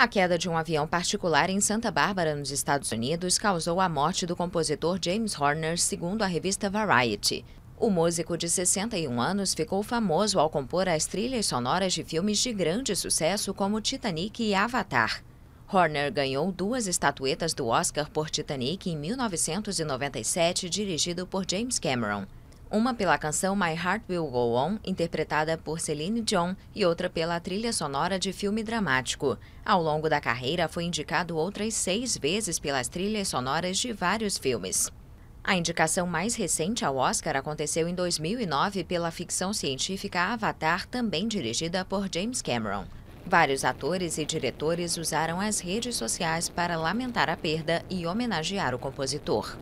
A queda de um avião particular em Santa Bárbara, nos Estados Unidos, causou a morte do compositor James Horner, segundo a revista Variety. O músico de 61 anos ficou famoso ao compor as trilhas sonoras de filmes de grande sucesso como Titanic e Avatar. Horner ganhou duas estatuetas do Oscar por Titanic em 1997, dirigido por James Cameron uma pela canção My Heart Will Go On, interpretada por Celine Dion, e outra pela trilha sonora de filme dramático. Ao longo da carreira, foi indicado outras seis vezes pelas trilhas sonoras de vários filmes. A indicação mais recente ao Oscar aconteceu em 2009 pela ficção científica Avatar, também dirigida por James Cameron. Vários atores e diretores usaram as redes sociais para lamentar a perda e homenagear o compositor.